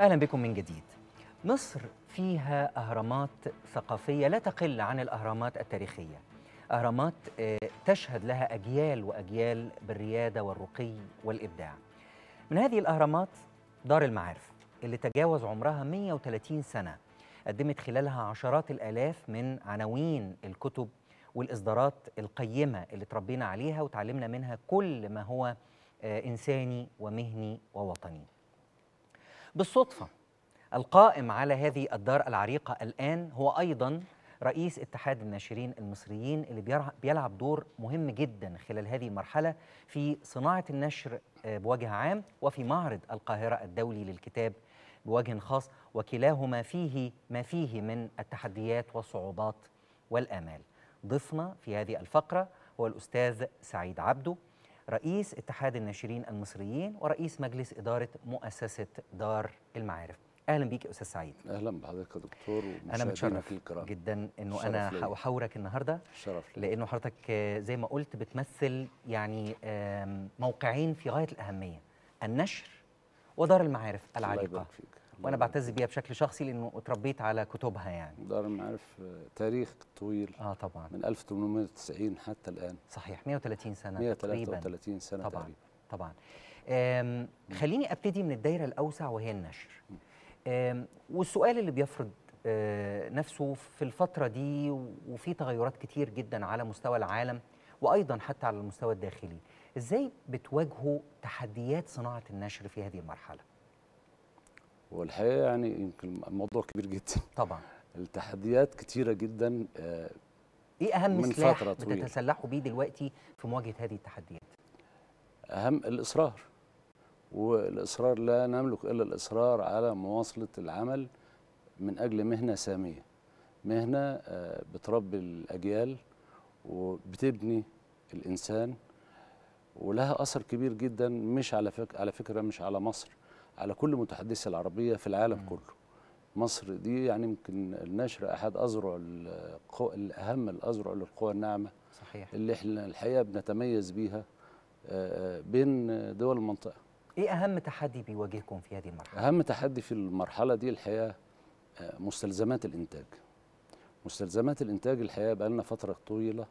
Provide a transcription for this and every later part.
أهلا بكم من جديد مصر فيها أهرامات ثقافية لا تقل عن الأهرامات التاريخية أهرامات آه، تشهد لها أجيال وأجيال بالريادة والرقي والإبداع من هذه الأهرامات دار المعارف اللي تجاوز عمرها 130 سنة قدمت خلالها عشرات الآلاف من عناوين الكتب والإصدارات القيمة اللي تربينا عليها وتعلمنا منها كل ما هو آه، إنساني ومهني ووطني بالصدفة القائم على هذه الدار العريقة الآن هو أيضا رئيس اتحاد الناشرين المصريين اللي بيلعب دور مهم جدا خلال هذه المرحلة في صناعة النشر آه، بوجه عام وفي معرض القاهرة الدولي للكتاب بوجه خاص وكلاهما فيه ما فيه من التحديات والصعوبات والآمال ضيفنا في هذه الفقرة هو الأستاذ سعيد عبده رئيس اتحاد الناشرين المصريين ورئيس مجلس إدارة مؤسسة دار المعارف اهلا بيك يا استاذ سعيد اهلا بحضرتك يا دكتور انا متشرف جدا انه انا احاورك النهارده شرف لي. لانه حضرتك زي ما قلت بتمثل يعني موقعين في غايه الاهميه النشر ودار المعارف العريقه الله يبارك فيك وانا بعتز بيها بشكل شخصي لانه اتربيت على كتبها يعني دار المعارف آه، تاريخ طويل اه طبعا من 1890 حتى الان صحيح 130 سنه 133 سنه طبعا تقريبا طبعا خليني ابتدي من الدايره الاوسع وهي النشر والسؤال اللي بيفرض آه، نفسه في الفتره دي وفي تغيرات كتير جدا على مستوى العالم وايضا حتى على المستوى الداخلي ازاي بتواجهوا تحديات صناعه النشر في هذه المرحله والحقيقه يعني يمكن الموضوع كبير جدا طبعا التحديات كتيره جدا آه، ايه اهم من سلاح فترة طويلة. بتتسلحوا بيه دلوقتي في مواجهه هذه التحديات اهم الاصرار والاصرار لا نملك الا الاصرار على مواصله العمل من اجل مهنه ساميه مهنه آه، بتربي الاجيال وبتبني الانسان ولها اثر كبير جدا مش على فك على فكره مش على مصر على كل متحدثي العربيه في العالم كله مصر دي يعني يمكن النشر احد اذرع القو... الاهم الاذرع للقوى الناعمه صحيح اللي احنا الحقيقه بنتميز بيها آه، آه، بين دول المنطقه ايه اهم تحدي بيواجهكم في هذه المرحله اهم تحدي في المرحله دي الحقيقه آه، مستلزمات الانتاج مستلزمات الانتاج الحقيقه بقى لنا فتره طويله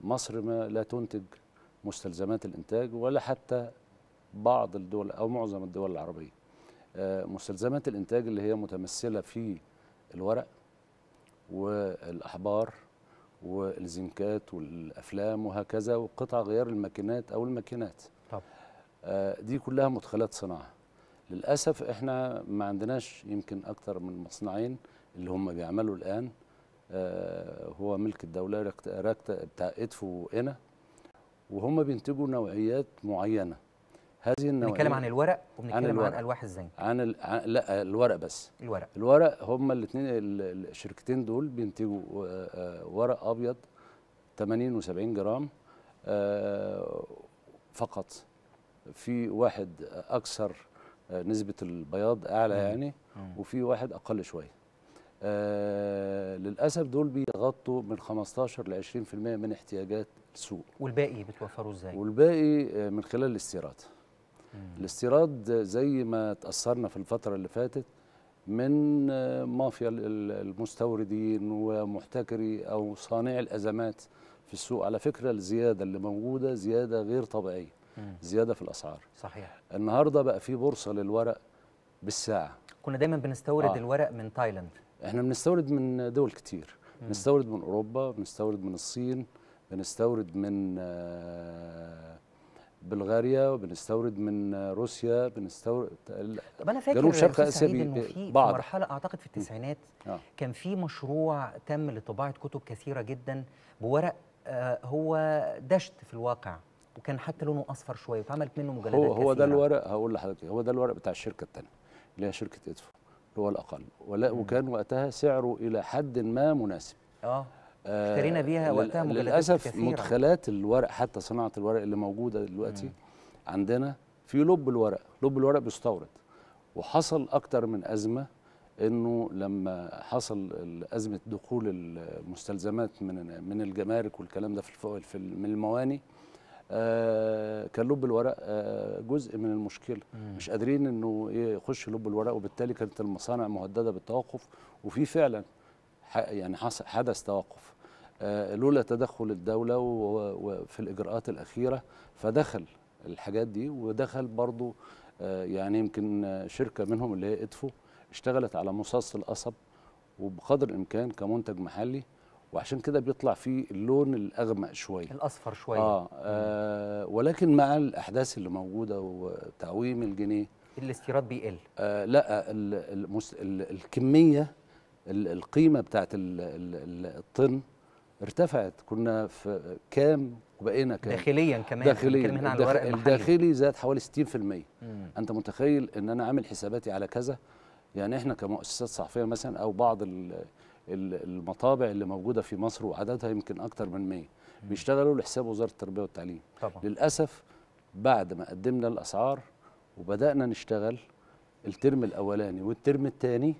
مصر ما لا تنتج مستلزمات الانتاج ولا حتى بعض الدول أو معظم الدول العربية آه، مستلزمات الإنتاج اللي هي متمثلة في الورق والأحبار والزنكات والأفلام وهكذا وقطع غيار الماكينات أو الماكينات طب. آه، دي كلها مدخلات صناعة للأسف إحنا ما عندناش يمكن أكتر من مصنعين اللي هم بيعملوا الآن آه، هو ملك الدولة بتاع إدفو هنا وهم بينتجوا نوعيات معينة هذه النوعيه بنتكلم عن الورق وبنتكلم عن, الورق. عن الواح الزنك عن ال... لا الورق بس الورق الورق هما الاثنين الشركتين دول بينتجوا آه، آه، ورق ابيض 80 و70 جرام آه، فقط في واحد اكثر نسبه البياض اعلى يعني وفي واحد اقل شويه للاسف دول بيغطوا من 15 ل 20% من احتياجات السوق والباقي بتوفروه ازاي والباقي من خلال الاستيراد الاستيراد زي ما تاثرنا في الفتره اللي فاتت من آه، مافيا المستوردين ومحتكري او صانعي الازمات في السوق على فكره الزياده اللي موجوده زياده غير طبيعيه زياده في الاسعار صحيح النهارده بقى في بورصه للورق بالساعه كنا دايما بنستورد آه. الورق من تايلاند احنا بنستورد من دول كتير مم. بنستورد من اوروبا بنستورد من الصين بنستورد من آه بلغاريا وبنستورد من روسيا بنستورد طب انا فاكر جنوب شرق اسيا في بعض في مرحله اعتقد في التسعينات آه. كان في مشروع تم لطباعه كتب كثيره جدا بورق آه، هو دشت في الواقع وكان حتى لونه اصفر شويه وتعملت منه مجلدات هو هو ده الورق هقول لحضرتك هو ده الورق بتاع الشركه الثانيه اللي هي شركه ادفو اللي هو الاقل ولا وكان وقتها سعره الى حد ما مناسب اه اشترينا آه، بيها وقتها مجلدات للاسف كثيرة. مدخلات الورق حتى صناعه الورق اللي موجوده دلوقتي مم. عندنا في لب الورق لب الورق بيستورد وحصل اكتر من ازمه انه لما حصل ازمه دخول المستلزمات من من الجمارك والكلام ده في في المواني آه كان لب الورق آه جزء من المشكله مم. مش قادرين انه يخش لب الورق وبالتالي كانت المصانع مهدده بالتوقف وفي فعلا يعني حدث توقف آه، لولا تدخل الدولة وفي الإجراءات الأخيرة فدخل الحاجات دي ودخل برضو آه، يعني يمكن شركة منهم اللي هي إدفو اشتغلت على مصاص القصب وبقدر الإمكان كمنتج محلي وعشان كده بيطلع فيه اللون الأغمق شوية الأصفر شوية آه, آه ولكن مع الأحداث اللي موجودة وتعويم الجنيه الاستيراد بيقل آه لا الكمية القيمة بتاعت الطن ارتفعت كنا في كام وبقينا كام داخليا كمان داخليا هنا عن الورق الداخلي زاد حوالي 60% مم. انت متخيل ان انا عامل حساباتي على كذا يعني احنا كمؤسسات صحفيه مثلا او بعض المطابع اللي موجوده في مصر وعددها يمكن اكتر من 100 بيشتغلوا لحساب وزاره التربيه والتعليم طبعا. للاسف بعد ما قدمنا الاسعار وبدانا نشتغل الترم الاولاني والترم الثاني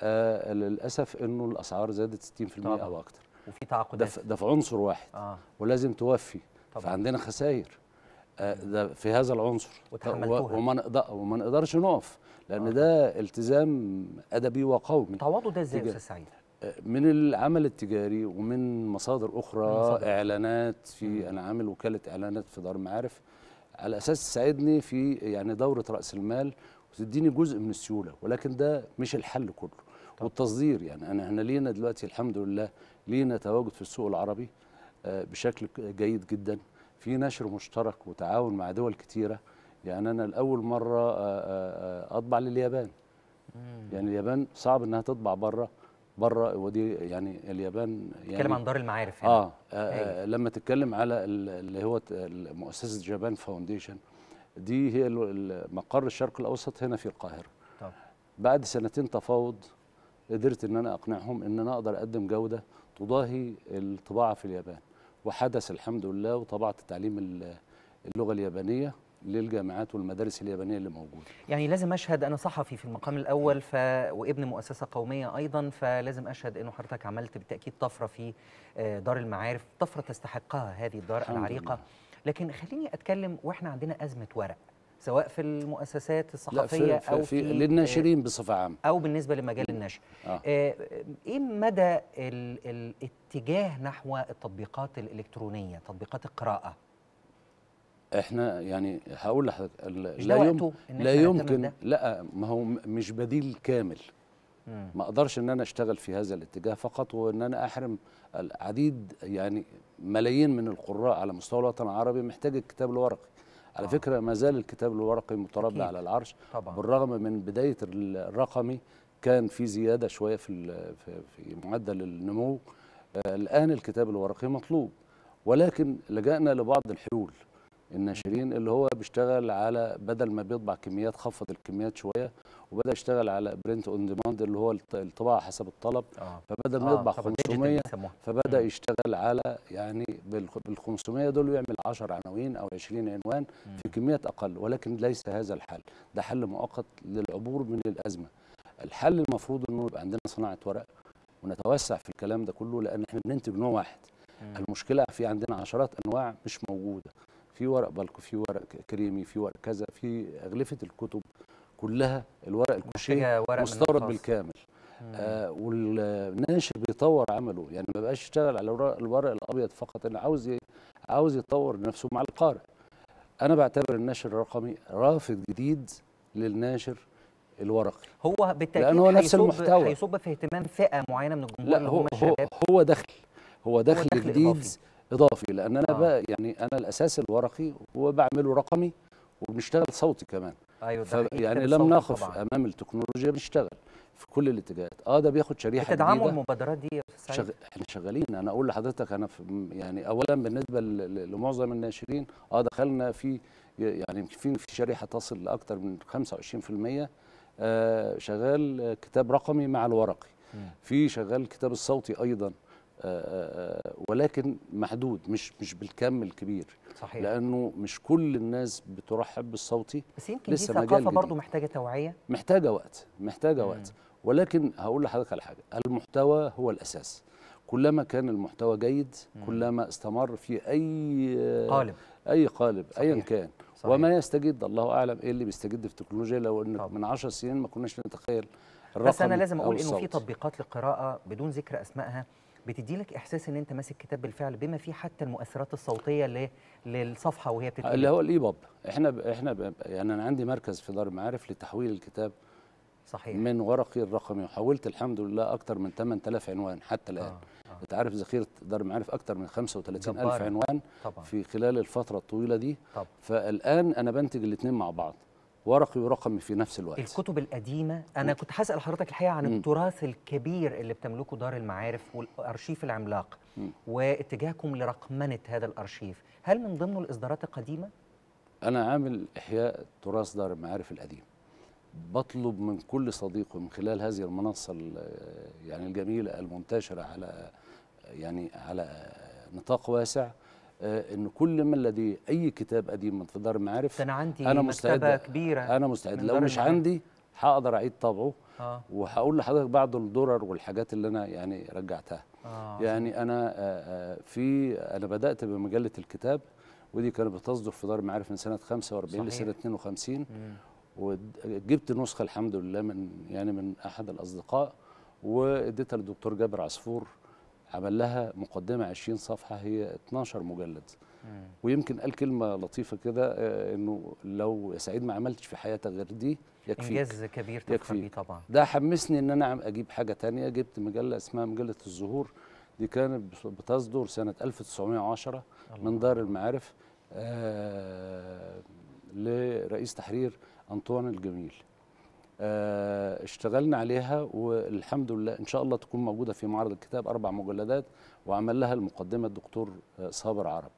آه للاسف انه الاسعار زادت 60% طبعا. او اكتر وفي تعاقدات ده, ده في عنصر واحد آه. ولازم توفي طبعا. فعندنا خسائر آه، ده في هذا العنصر وما وما نقدرش نقف لان آه. ده التزام ادبي وقومي تعوضوا ده ازاي يا استاذ سعيد؟ آه، من العمل التجاري ومن مصادر اخرى مصادر. اعلانات في انا عامل وكاله اعلانات في دار معارف على اساس تساعدني في يعني دوره راس المال وتديني جزء من السيوله ولكن ده مش الحل كله طب. والتصدير يعني انا احنا لينا دلوقتي الحمد لله لينا تواجد في السوق العربي آه، بشكل جيد جدا في نشر مشترك وتعاون مع دول كتيره يعني انا لاول مره آه، آه، اطبع لليابان يعني اليابان صعب انها تطبع بره بره ودي يعني اليابان يعني تتكلم عن دار المعارف يعني. اه, آه أيوة. لما تتكلم على اللي هو مؤسسه جابان فاونديشن دي هي مقر الشرق الاوسط هنا في القاهره طب. بعد سنتين تفاوض قدرت ان انا اقنعهم ان انا اقدر اقدم جوده تضاهي الطباعة في اليابان وحدث الحمد لله وطبعت تعليم اللغة اليابانية للجامعات والمدارس اليابانية اللي موجودة يعني لازم أشهد أنا صحفي في المقام الأول ف... وابن مؤسسة قومية أيضا فلازم أشهد أنه حضرتك عملت بالتأكيد طفرة في آه، دار المعارف طفرة تستحقها هذه الدار العريقة لكن خليني أتكلم وإحنا عندنا أزمة ورق سواء في المؤسسات الصحفية لا في أو في للناشرين آه، بصفة عامة أو بالنسبة لمجال النشر آه. آه. إيه مدى الاتجاه نحو التطبيقات الإلكترونية تطبيقات القراءة احنا يعني هقول لحضرتك لا, يم لا يمكن لا ما هو مش بديل كامل ما اقدرش ان انا اشتغل في هذا الاتجاه فقط وان انا احرم العديد يعني ملايين من القراء على مستوى الوطن العربي محتاج الكتاب الورقي على آه. فكره ما زال الكتاب الورقي متربع على العرش طبعا. بالرغم من بدايه الرقمي كان في زياده شويه في في معدل النمو آه، الان الكتاب الورقي مطلوب ولكن لجانا لبعض الحلول الناشرين اللي هو بيشتغل على بدل ما بيطبع كميات خفض الكميات شويه وبدا يشتغل على برنت اون ديماند اللي هو الطباعه حسب الطلب آه. فبدل ما آه، يطبع 500 فبدا يشتغل على يعني بال 500 دول يعمل 10 عناوين او 20 عنوان م. في كميات اقل ولكن ليس هذا الحل ده حل مؤقت للعبور من الازمه الحل المفروض انه يبقى عندنا صناعه ورق ونتوسع في الكلام ده كله لان احنا بننتج نوع واحد م. المشكله في عندنا عشرات انواع مش موجوده في ورق بلق في ورق كريمي في ورق كذا في اغلفه الكتب كلها الورق الكوشيه مستورد بالكامل آه والناشر بيطور عمله يعني ما بقاش يشتغل على الورق الابيض فقط انا عاوز عاوز يطور نفسه مع القارئ انا بعتبر الناشر الرقمي رافض جديد للناشر الورقي هو بالتاكيد لأن هو نفس المحتوى هيصب في اهتمام فئه معينه من الجمهور لا هو, هو, هو دخل هو دخل, هو دخل جديد إضافي. اضافي لان انا آه. بقى يعني انا الاساس الورقي وبعمله رقمي وبنشتغل صوتي كمان ايوه ده يعني لم نقف امام التكنولوجيا بنشتغل في كل الاتجاهات اه ده بياخد شريحه بتدعموا المبادرات دي يا استاذ شغ... احنا شغالين انا اقول لحضرتك انا في يعني اولا بالنسبه ل... لمعظم الناشرين اه دخلنا في يعني في في شريحه تصل لاكثر من 25% آه شغال كتاب رقمي مع الورقي م. في شغال الكتاب الصوتي ايضا ولكن محدود مش مش بالكم الكبير صحيح. لانه مش كل الناس بترحب بالصوتي بس يمكن لسه دي ثقافه برضه محتاجه توعيه محتاجه وقت محتاجه مم. وقت ولكن هقول لحضرتك على حاجه المحتوى هو الاساس كلما كان المحتوى جيد مم. كلما استمر في اي قالب اي قالب ايا كان صحيح. وما يستجد الله اعلم ايه اللي بيستجد في التكنولوجيا لو ان من 10 سنين ما كناش نتخيل الرقم بس انا لازم اقول انه في تطبيقات للقراءه بدون ذكر اسمائها بتدي لك احساس ان انت ماسك كتاب بالفعل بما فيه حتى المؤثرات الصوتيه للصفحه وهي بتتكلم اللي هو الايباب احنا ب احنا ب يعني انا عندي مركز في دار المعارف لتحويل الكتاب صحيح من ورقي الرقمي وحولت الحمد لله اكثر من 8000 عنوان حتى الان آه،, آه. انت عارف ذخيره دار المعارف اكثر من 35000 عنوان طبعا. في خلال الفتره الطويله دي طبعا. فالان انا بنتج الاثنين مع بعض ورقي ورقمي في نفس الوقت الكتب القديمه انا كنت هسال حضرتك الحقيقه عن التراث الكبير اللي بتملكه دار المعارف والارشيف العملاق واتجاهكم لرقمنه هذا الارشيف هل من ضمنه الاصدارات القديمه انا عامل احياء تراث دار المعارف القديم بطلب من كل صديق من خلال هذه المنصه يعني الجميله المنتشره على يعني على نطاق واسع آه، ان كل ما الذي اي كتاب قديم في دار المعارف انا عندي انا مستعد كبيره انا مستعد لو مش عندي هقدر اعيد طبعه آه. وهقول لحضرتك بعض الدرر والحاجات اللي انا يعني رجعتها آه. يعني انا آه، آه، في انا بدات بمجله الكتاب ودي كانت بتصدر في دار المعارف من سنه 45 صحيح. لسنه 52 وجبت نسخه الحمد لله من يعني من احد الاصدقاء واديتها للدكتور جابر عصفور عمل لها مقدمة 20 صفحة هي 12 مجلد ويمكن قال كلمة لطيفة كده آه، انه لو يا سعيد ما عملتش في حياتك غير دي يكفيك انجاز كبير تفخر بيه طبعا ده حمسني ان انا اجيب حاجة تانية جبت مجلة اسمها مجلة الزهور دي كانت بتصدر سنة 1910 الله. من دار المعارف آه لرئيس تحرير أنطوان الجميل آه، اشتغلنا عليها والحمد لله ان شاء الله تكون موجوده في معرض الكتاب اربع مجلدات وعمل لها المقدمه الدكتور آه، صابر عرب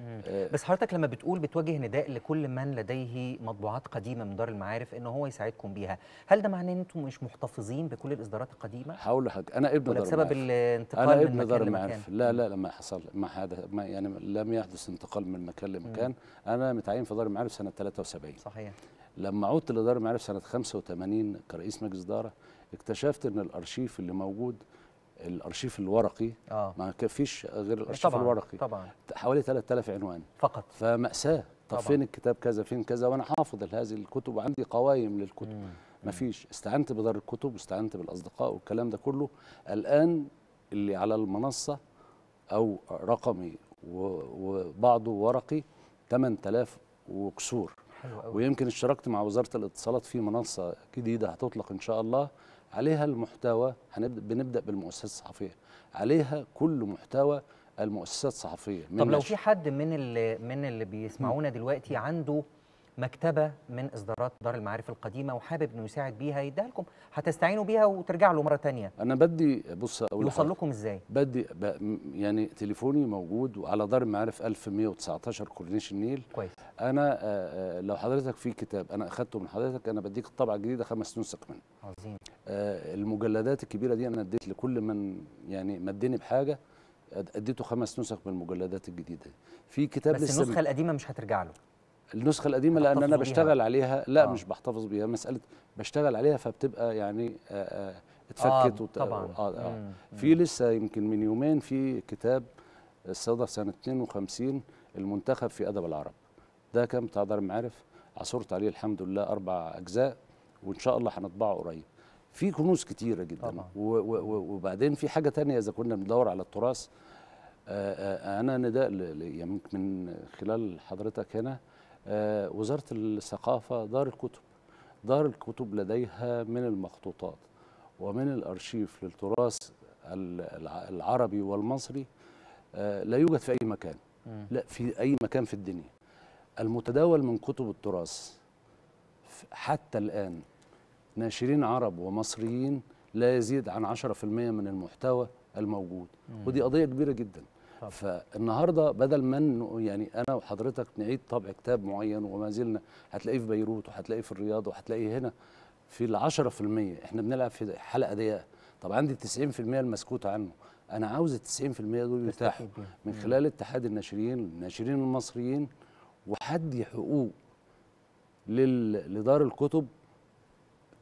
آه، بس حضرتك لما بتقول بتوجه نداء لكل من لديه مطبوعات قديمه من دار المعارف ان هو يساعدكم بيها، هل ده معناه ان انتم مش محتفظين بكل الاصدارات القديمه؟ هقول لحضرتك انا ابن دار المعارف بسبب الانتقال أنا من ابن دار المعارف لا لا لما حصل ما هذا ما يعني لم يحدث انتقال من مكان لمكان، انا متعين في دار المعارف سنه 73 صحيح لما عدت لدار المعارف سنه 85 كرئيس مجلس اداره اكتشفت ان الارشيف اللي موجود الارشيف الورقي آه. ما فيش غير الارشيف طبعًا الورقي طبعا حوالي 3000 عنوان فقط فمأساة طب فين الكتاب كذا فين كذا وانا حافظ هذه الكتب وعندي قوايم للكتب ما فيش استعنت بدار الكتب واستعنت بالاصدقاء والكلام ده كله الان اللي على المنصه او رقمي وبعضه ورقي 8000 وكسور ويمكن اشتركت مع وزاره الاتصالات في منصه جديده هتطلق ان شاء الله عليها المحتوى هنبدا بنبدا بالمؤسسات الصحفيه عليها كل محتوى المؤسسات الصحفيه طب لو في حد من اللي من اللي بيسمعونا دلوقتي عنده مكتبه من اصدارات دار المعارف القديمه وحابب انه يساعد بيها يديها لكم هتستعينوا بيها وترجع له مره ثانيه انا بدي بص اقول يوصل لكم ازاي بدي يعني تليفوني موجود وعلى دار المعارف 1119 كورنيش النيل كويس انا آه، آه، لو حضرتك في كتاب انا اخذته من حضرتك انا بديك الطبعه الجديده خمس نسخ منه عظيم آه، المجلدات الكبيره دي انا اديت لكل من يعني مدني بحاجه اديته خمس نسخ من المجلدات الجديده في كتاب بس لسه النسخه القديمه مش هترجع له النسخه القديمه لان انا بشتغل بيها. عليها لا آه. مش بحتفظ بيها مساله بشتغل عليها فبتبقى يعني آه، آه، اتفكت آه طبعا آه آه. في لسه يمكن من يومين في كتاب صدر سنه 52 المنتخب في ادب العرب ده كان بتاع دار المعارف عصرت عليه الحمد لله اربع اجزاء وان شاء الله هنطبعه قريب في كنوز كتيره جدا طبعا. وبعدين في حاجه تانية اذا كنا بندور على التراث آآ آه، آآ انا نداء يمكن من خلال حضرتك هنا آه، وزارة الثقافة دار الكتب دار الكتب لديها من المخطوطات ومن الأرشيف للتراث العربي والمصري آه، لا يوجد في أي مكان لا في أي مكان في الدنيا المتداول من كتب التراث حتى الآن ناشرين عرب ومصريين لا يزيد عن 10% من المحتوى الموجود ودي قضية كبيرة جداً فالنهارده بدل ما يعني انا وحضرتك نعيد طبع كتاب معين وما زلنا هتلاقيه في بيروت وهتلاقيه في الرياض وهتلاقيه هنا في ال 10% احنا بنلعب في حلقه ضيقه طب عندي 90% المسكوت عنه انا عاوز ال 90% دول يتاحوا من خلال اتحاد الناشرين الناشرين المصريين وحد حقوق لدار الكتب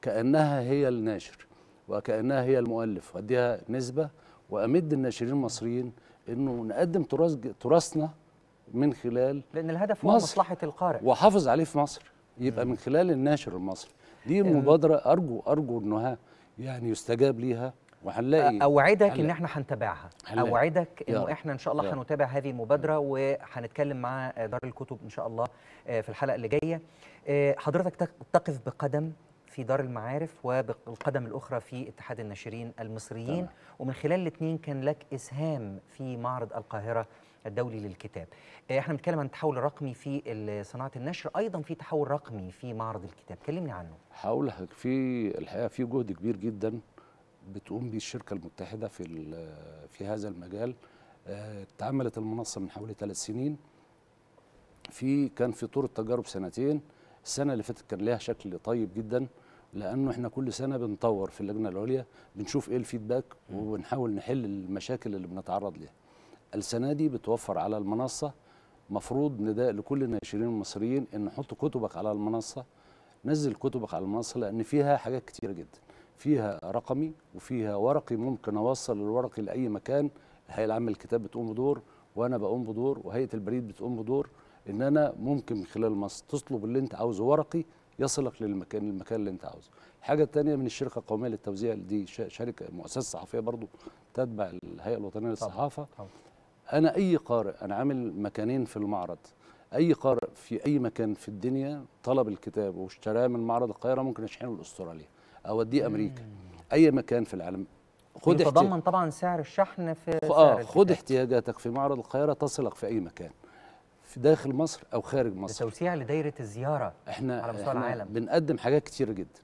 كانها هي الناشر وكانها هي المؤلف واديها نسبه وامد الناشرين المصريين انه نقدم تراث تراثنا من خلال لان الهدف هو مصر. مصلحه القارئ وحافظ عليه في مصر يبقى من خلال الناشر المصري دي آه. مبادره ارجو ارجو انها يعني يستجاب ليها وهنلاقي اوعدك ان احنا هنتابعها اوعدك انه احنا ان شاء الله هنتابع هذه المبادره وهنتكلم مع دار الكتب ان شاء الله آه، في الحلقه اللي جايه آه، حضرتك تقف بقدم في دار المعارف وبالقدم الأخرى في اتحاد الناشرين المصريين طبعا. ومن خلال الاثنين كان لك إسهام في معرض القاهرة الدولي للكتاب آه، احنا بنتكلم عن التحول الرقمي في صناعة النشر أيضا في تحول رقمي في معرض الكتاب كلمني عنه هقول لحضرتك في الحقيقة في جهد كبير جدا بتقوم به الشركة المتحدة في, في هذا المجال آه، اتعملت المنصة من حوالي ثلاث سنين في كان في طور التجارب سنتين السنة اللي فاتت كان لها شكل طيب جدا لانه احنا كل سنه بنطور في اللجنه العليا بنشوف ايه الفيدباك وبنحاول نحل المشاكل اللي بنتعرض ليها السنه دي بتوفر على المنصه مفروض نداء لكل الناشرين المصريين ان حط كتبك على المنصه نزل كتبك على المنصه لان فيها حاجات كتيره جدا فيها رقمي وفيها ورقي ممكن اوصل الورقي لاي مكان الهيئه العامه للكتاب بتقوم بدور وانا بقوم بدور وهيئه البريد بتقوم بدور ان انا ممكن من خلال مصر تطلب اللي انت عاوزه ورقي يصلك للمكان المكان اللي انت عاوزه الحاجه الثانيه من الشركه القوميه للتوزيع دي شركه مؤسسه صحفيه برضو تتبع الهيئه الوطنيه للصحافه طبعا. انا اي قارئ انا عامل مكانين في المعرض اي قارئ في اي مكان في الدنيا طلب الكتاب واشتراه من معرض القاهره ممكن اشحنه لاستراليا اوديه امريكا اي مكان في العالم خد يتضمن طبعا سعر الشحن في اه خد احتياجاتك في معرض القاهره تصلك في اي مكان في داخل مصر او خارج مصر توسيع لدايره الزياره احنا على مستوى العالم بنقدم حاجات كتيره جدا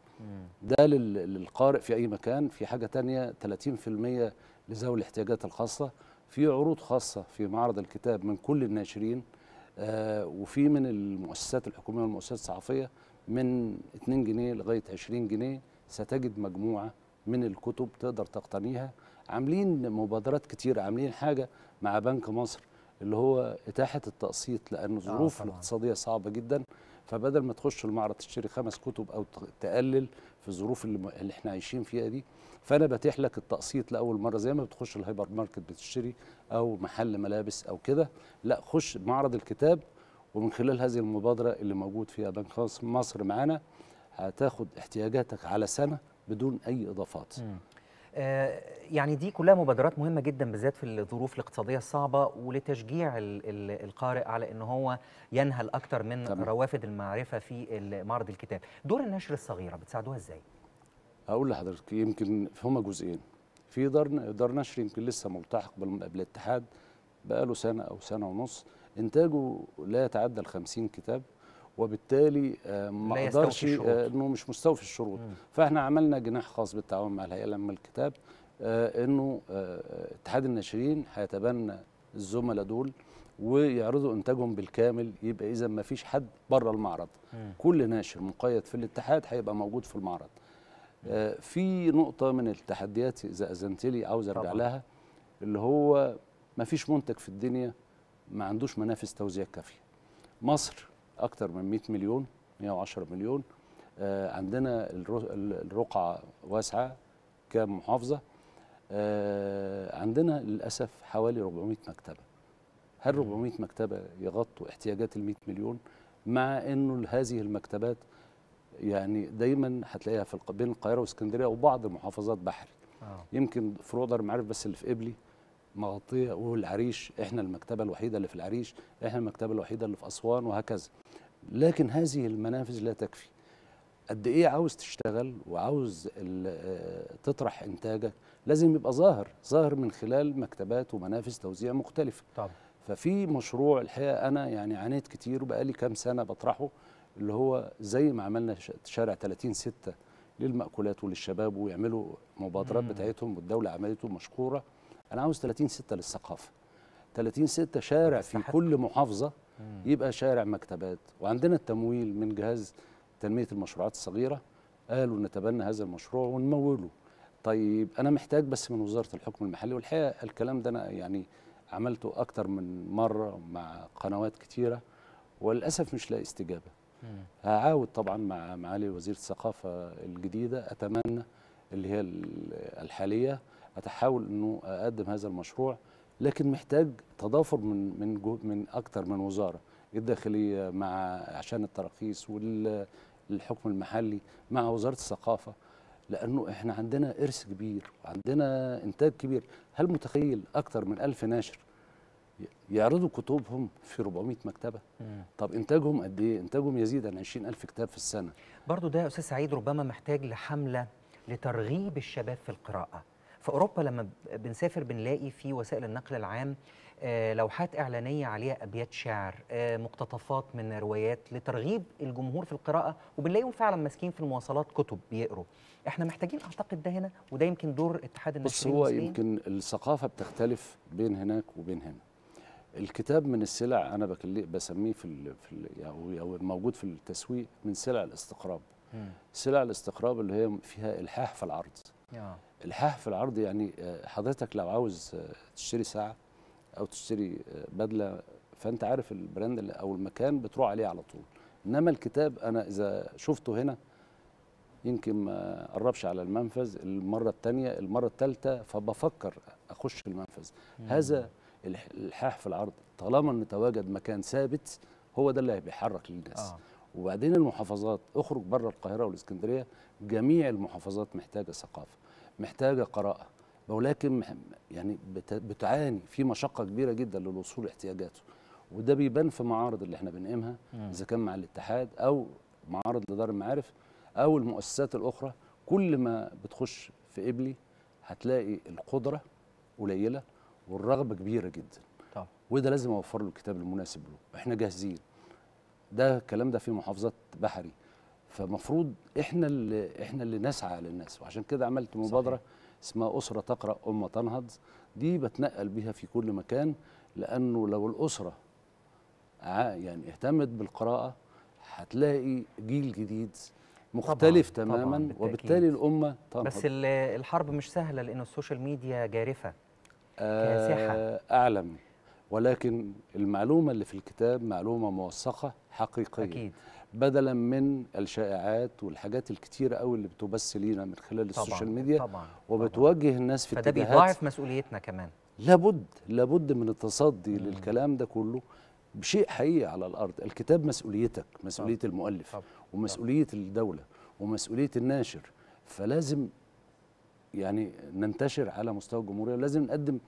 ده للقارئ في اي مكان في حاجه تانية 30% لذوي الاحتياجات الخاصه في عروض خاصه في معرض الكتاب من كل الناشرين آه وفي من المؤسسات الحكوميه والمؤسسات الصحفيه من 2 جنيه لغايه 20 جنيه ستجد مجموعه من الكتب تقدر تقتنيها عاملين مبادرات كتير عاملين حاجه مع بنك مصر اللي هو إتاحة التقسيط لأن الظروف آه الاقتصادية صعبة جدا فبدل ما تخش المعرض تشتري خمس كتب أو تقلل في الظروف اللي, اللي احنا عايشين فيها دي فأنا بتيح لك التقسيط لأول مرة زي ما بتخش الهايبر ماركت بتشتري أو محل ملابس أو كده لا خش معرض الكتاب ومن خلال هذه المبادرة اللي موجود فيها بنك مصر معانا هتاخد احتياجاتك على سنة بدون أي إضافات. م. آه، يعني دي كلها مبادرات مهمه جدا بالذات في الظروف الاقتصاديه الصعبه ولتشجيع القارئ على ان هو ينهل اكتر من طبعا. روافد المعرفه في معرض الكتاب دور النشر الصغيره بتساعدوها ازاي هقول لحضرتك يمكن هما جزئين في دار دار نشر يمكن لسه ملتحق بالاتحاد بقاله سنه او سنه ونص انتاجه لا يتعدى ال 50 كتاب وبالتالي آه، ما اقدرش آه، انه مش مستوفي الشروط فاحنا عملنا جناح خاص بالتعاون مع الهيئه لما الكتاب آه، انه اتحاد الناشرين هيتبنى الزملاء دول ويعرضوا انتاجهم بالكامل يبقى اذا ما فيش حد بره المعرض مم. كل ناشر مقيد في الاتحاد هيبقى موجود في المعرض في نقطه من التحديات اذا اذنت لي عاوز ارجع طبعا. لها اللي هو ما فيش منتج في الدنيا ما عندوش منافس توزيع كافيه مصر اكثر من 100 مليون 110 مليون آه، عندنا الرقعه واسعه كمحافظه آه، عندنا للاسف حوالي 400 مكتبه هل 400 مكتبه يغطوا احتياجات ال 100 مليون مع انه هذه المكتبات يعني دايما هتلاقيها في بين القاهره واسكندريه وبعض المحافظات بحري آه. يمكن فروع دار المعارف بس اللي في قبلي مغطيه والعريش احنا المكتبه الوحيده اللي في العريش احنا المكتبه الوحيده اللي في اسوان وهكذا لكن هذه المنافذ لا تكفي قد ايه عاوز تشتغل وعاوز آه، تطرح انتاجك لازم يبقى ظاهر ظاهر من خلال مكتبات ومنافذ توزيع مختلفه طبعا. ففي مشروع الحقيقه انا يعني عانيت كتير وبقالي كام سنه بطرحه اللي هو زي ما عملنا شارع 30 6 للمأكولات وللشباب ويعملوا مبادرات بتاعتهم والدولة عملته مشكورة أنا عاوز 30 6 للثقافة 30 6 شارع في كل محافظة يبقى شارع مكتبات وعندنا التمويل من جهاز تنمية المشروعات الصغيرة قالوا نتبنى هذا المشروع ونموله طيب أنا محتاج بس من وزارة الحكم المحلي والحقيقة الكلام ده أنا يعني عملته أكتر من مرة مع قنوات كتيرة وللأسف مش لاقي استجابة هعاود طبعا مع معالي وزير الثقافة الجديدة أتمنى اللي هي الحالية أتحاول أنه أقدم هذا المشروع لكن محتاج تضافر من من من اكثر من وزاره الداخليه مع عشان التراخيص والحكم المحلي مع وزاره الثقافه لانه احنا عندنا ارث كبير وعندنا انتاج كبير هل متخيل اكثر من ألف ناشر يعرضوا كتبهم في 400 مكتبه مم. طب انتاجهم قد ايه انتاجهم يزيد عن 20000 كتاب في السنه برضو ده يا استاذ سعيد ربما محتاج لحمله لترغيب الشباب في القراءه في اوروبا لما بنسافر بنلاقي في وسائل النقل العام آه، لوحات اعلانيه عليها ابيات شعر آه، مقتطفات من روايات لترغيب الجمهور في القراءه وبنلاقيهم فعلا ماسكين في المواصلات كتب بيقروا احنا محتاجين اعتقد ده هنا وده يمكن دور اتحاد الناشرين بس هو يمكن الثقافه بتختلف بين هناك وبين هنا الكتاب من السلع انا بسميه في ال في ال او يعني يعني موجود في التسويق من سلع الاستقراب سلع الاستقراب اللي هي فيها الحاح في العرض آه. الحاح في العرض يعني آه، حضرتك لو عاوز آه، تشتري ساعه او تشتري آه، بدله فانت عارف البراند او المكان بتروح عليه على طول انما الكتاب انا اذا شفته هنا يمكن ما قربش على المنفذ المره الثانيه المره الثالثه فبفكر اخش المنفذ هذا الحاح في العرض طالما ان تواجد مكان ثابت هو ده اللي بيحرك للناس آه. وبعدين المحافظات اخرج بره القاهره والاسكندريه جميع المحافظات محتاجه ثقافه محتاجه قراءه ولكن يعني بتعاني في مشقه كبيره جدا للوصول لاحتياجاته وده بيبان في معارض اللي احنا بنقيمها اذا كان مع الاتحاد او معارض لدار المعارف او المؤسسات الاخرى كل ما بتخش في قبلي هتلاقي القدره قليله والرغبه كبيره جدا طبعا. وده لازم اوفر له الكتاب المناسب له احنا جاهزين ده الكلام ده في محافظات بحري فمفروض احنا اللي احنا اللي نسعى للناس وعشان كده عملت مبادره صحيح. اسمها اسره تقرا امه تنهض دي بتنقل بيها في كل مكان لانه لو الاسره يعني اهتمت بالقراءه هتلاقي جيل جديد مختلف طبعًا تماما طبعًا وبالتالي الامه تنهض بس الحرب مش سهله لان السوشيال ميديا جارفه آه كاسحه اعلم ولكن المعلومه اللي في الكتاب معلومه موثقه حقيقيه أكيد. بدلا من الشائعات والحاجات الكتيرة قوي اللي بتبث لينا من خلال طبعًا السوشيال ميديا طبعًا وبتوجه الناس في فده بيضاعف مسؤوليتنا كمان لابد لابد من التصدي مم. للكلام ده كله بشيء حقيقي على الارض الكتاب مسؤوليتك مسؤوليه طبعًا المؤلف طبعًا ومسؤوليه طبعًا الدوله ومسؤوليه الناشر فلازم يعني ننتشر على مستوى الجمهوريه لازم نقدم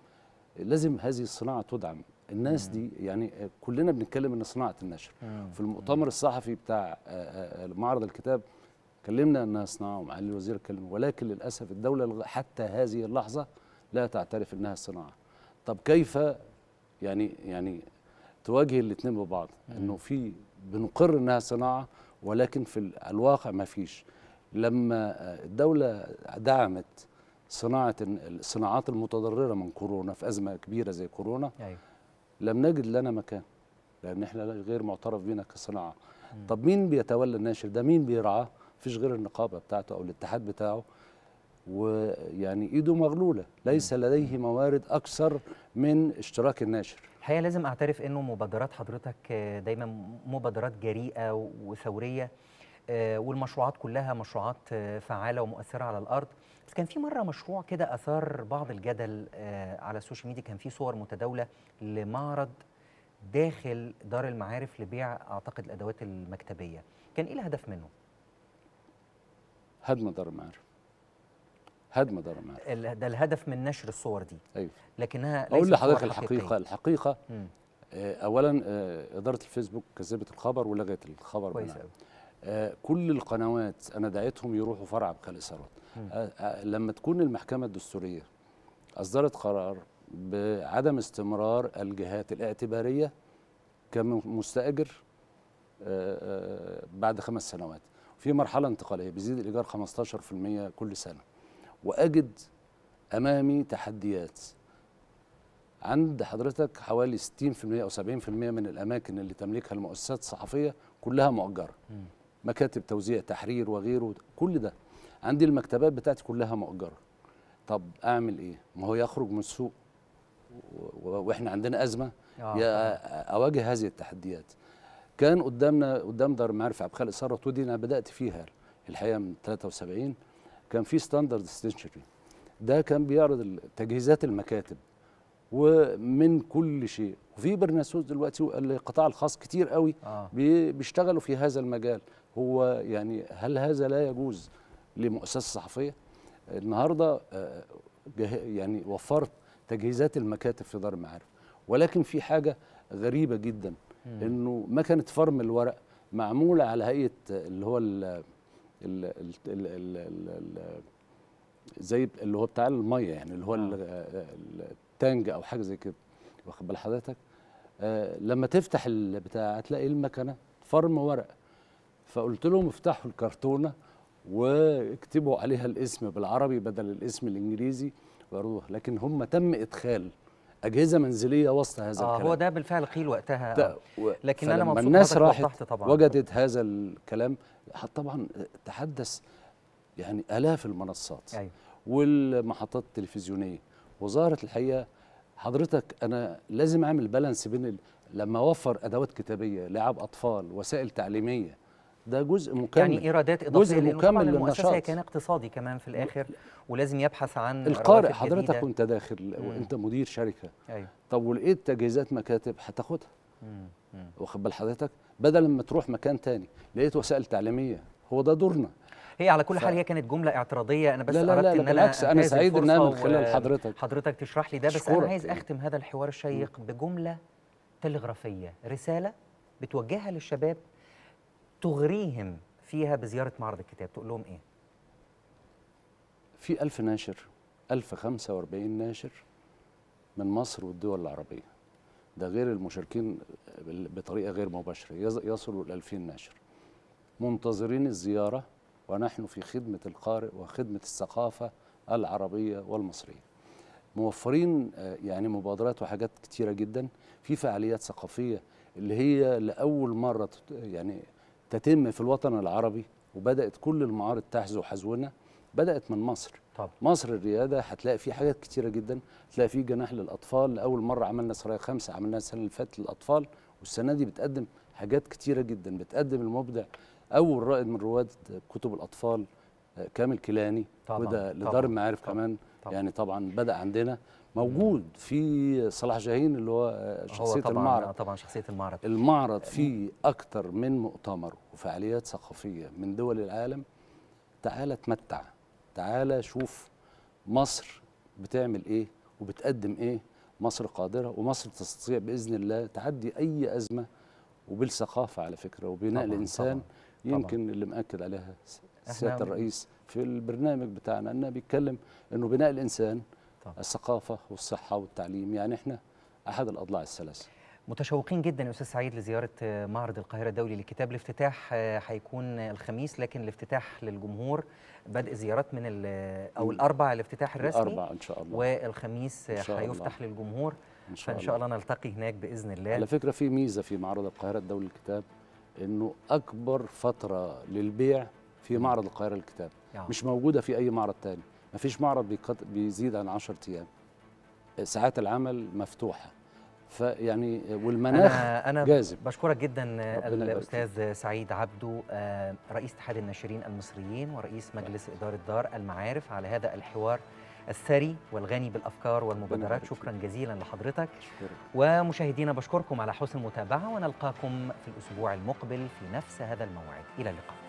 لازم هذه الصناعه تدعم الناس دي يعني كلنا بنتكلم ان صناعه النشر آه. في المؤتمر الصحفي بتاع آه، آه، معرض الكتاب كلمنا انها صناعه ومعالي الوزير اتكلم ولكن للاسف الدوله حتى هذه اللحظه لا تعترف انها صناعه طب كيف يعني يعني تواجه الاثنين ببعض انه في بنقر انها صناعه ولكن في الواقع ما فيش لما الدوله دعمت صناعه الصناعات المتضرره من كورونا في ازمه كبيره زي كورونا أيوة. لم نجد لنا مكان لان احنا غير معترف بينا كصناعه طب مين بيتولى الناشر ده مين بيرعاه مفيش غير النقابه بتاعته او الاتحاد بتاعه ويعني ايده مغلوله ليس لديه موارد اكثر من اشتراك الناشر الحقيقه لازم اعترف انه مبادرات حضرتك دايما مبادرات جريئه وثوريه آه، والمشروعات كلها مشروعات آه، فعاله ومؤثره على الارض بس كان في مره مشروع كده اثار بعض الجدل آه، على السوشيال ميديا كان في صور متداوله لمعرض داخل دار المعارف لبيع اعتقد الادوات المكتبيه كان ايه الهدف منه هدم دار المعارف هدم دار المعارف ده الهدف من نشر الصور دي ايوه لكنها اقول لحضرتك الحقيقه الحقيقه م. اولا اداره الفيسبوك كذبت الخبر ولغت الخبر كويس قوي آه، كل القنوات انا دعيتهم يروحوا فرع بكاليسارات الاثارات آه، آه، لما تكون المحكمه الدستوريه اصدرت قرار بعدم استمرار الجهات الاعتباريه كمستاجر بعد خمس سنوات في مرحله انتقاليه بيزيد الايجار 15% كل سنه واجد امامي تحديات عند حضرتك حوالي 60% او 70% من الاماكن اللي تملكها المؤسسات الصحفيه كلها مؤجره مكاتب توزيع تحرير وغيره كل ده عندي المكتبات بتاعتي كلها مؤجره طب اعمل ايه ما هو يخرج من السوق واحنا عندنا ازمه آه، يا آه. اواجه هذه التحديات كان قدامنا قدام دار معارف عبد الخالق ثروت ودي انا بدات فيها الحقيقه من 73 كان في ستاندرد ستيشنري ده كان بيعرض تجهيزات المكاتب ومن كل شيء وفي برناسوس دلوقتي القطاع الخاص كتير قوي آه. بيشتغلوا في هذا المجال هو يعني هل هذا لا يجوز لمؤسسه صحفيه؟ النهارده آه، يعني وفرت تجهيزات المكاتب في دار المعارف ولكن في حاجه غريبه جدا انه مكنه فرم الورق معموله على هيئه اللي هو الـ الـ الـ الـ الـ الـ زي اللي هو بتاع الميه يعني اللي هو آه. آه، التانج او حاجه زي كده واخد بال حضرتك آه لما تفتح البتاع هتلاقي المكنه فرم ورق فقلت لهم افتحوا الكرتونه واكتبوا عليها الاسم بالعربي بدل الاسم الانجليزي واروح لكن هم تم ادخال اجهزه منزليه وسط هذا آه الكلام هو ده بالفعل قيل وقتها آه. و... لكن انا مبسوط الناس راحت طبعا وجدت هذا الكلام طبعا تحدث يعني الاف المنصات أيوة. والمحطات التلفزيونيه وظهرت الحقيقه حضرتك انا لازم اعمل بالانس بين لما اوفر ادوات كتابيه لعب اطفال وسائل تعليميه ده جزء مكمل يعني ايرادات اضافيه جزء مكمل هي كان اقتصادي كمان في الاخر ولازم يبحث عن القارئ حضرتك وانت داخل وانت مدير شركه ايوه طب ولقيت تجهيزات مكاتب هتاخدها واخد بال حضرتك بدل ما تروح مكان تاني لقيت وسائل تعليميه هو ده دورنا هي على كل ف... حال هي كانت جمله اعتراضيه انا بس لا لا اردت لا لا ان بالعكس انا سعيد ان انا من خلال حضرتك حضرتك تشرح لي ده بس انا عايز اختم هذا الحوار الشيق بجمله تلغرافيه رساله بتوجهها للشباب تغريهم فيها بزياره معرض الكتاب تقول لهم ايه في ألف ناشر 1045 ناشر من مصر والدول العربية ده غير المشاركين بطريقة غير مباشرة يصلوا ل 2000 ناشر منتظرين الزيارة ونحن في خدمة القارئ وخدمة الثقافة العربية والمصرية موفرين آه، يعني مبادرات وحاجات كتيرة جدا في فعاليات ثقافية اللي هي لأول مرة يعني تتم في الوطن العربي وبدات كل المعارض تحزو حزونا بدات من مصر طب. مصر الرياده هتلاقي فيه حاجات كتيره جدا هتلاقي فيه جناح للاطفال لاول مره عملنا سرايا خمسه عملناها السنه اللي فاتت للاطفال والسنه دي بتقدم حاجات كتيره جدا بتقدم المبدع اول رائد من رواد كتب الاطفال آه، كامل كيلاني وده لدار المعارف كمان طبعًا. يعني طبعا بدا عندنا موجود في صلاح جاهين اللي هو آه، شخصيه هو طبعًا المعرض آه، طبعا شخصيه المعرض المعرض فيه اكثر من مؤتمر وفعاليات ثقافيه من دول العالم تعال اتمتع تعال شوف مصر بتعمل ايه وبتقدم ايه مصر قادره ومصر تستطيع باذن الله تعدي اي ازمه وبالثقافه على فكره وبناء طبعًا الانسان طبعًا يمكن طبعًا اللي مأكد عليها سياده الرئيس في البرنامج بتاعنا انه بيتكلم انه بناء الانسان طبعا. الثقافه والصحه والتعليم يعني احنا احد الاضلاع الثلاثه متشوقين جدا يا استاذ سعيد لزياره معرض القاهره الدولي للكتاب الافتتاح هيكون آه، الخميس لكن الافتتاح للجمهور بدء زيارات من او الاربع الافتتاح الرسمي الاربع ان شاء الله والخميس هيفتح للجمهور إن شاء فان شاء الله نلتقي هناك باذن الله على فكره في ميزه في معرض القاهره الدولي للكتاب انه اكبر فتره للبيع في معرض القاهره للكتاب يعني. مش موجوده في اي معرض تاني ما فيش معرض بيزيد عن 10 ايام ساعات العمل مفتوحه فيعني والمناخ أنا أنا بشكرك جدا الاستاذ سعيد عبده آه، رئيس اتحاد الناشرين المصريين ورئيس مجلس اداره دار المعارف على هذا الحوار الثري والغني بالافكار والمبادرات شكرا جزيلا لحضرتك شكرا. ومشاهدينا بشكركم على حسن المتابعه ونلقاكم في الاسبوع المقبل في نفس هذا الموعد الى اللقاء